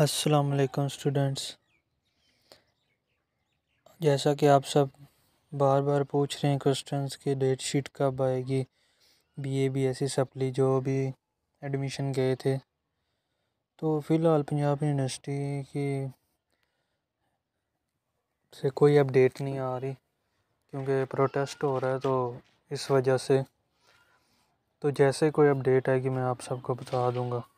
अस्सलाम वालेकुम स्टूडेंट्स जैसा कि आप सब बार बार पूछ रहे हैं क्वेश्चंस की डेट शीट कब आएगी बीए बीएससी सप्ली जो भी एडमिशन गए थे तो फ़िलहाल पंजाब यूनिवर्सिटी की से कोई अपडेट नहीं आ रही क्योंकि प्रोटेस्ट हो रहा है तो इस वजह से तो जैसे कोई अपडेट आएगी मैं आप सबको बता दूंगा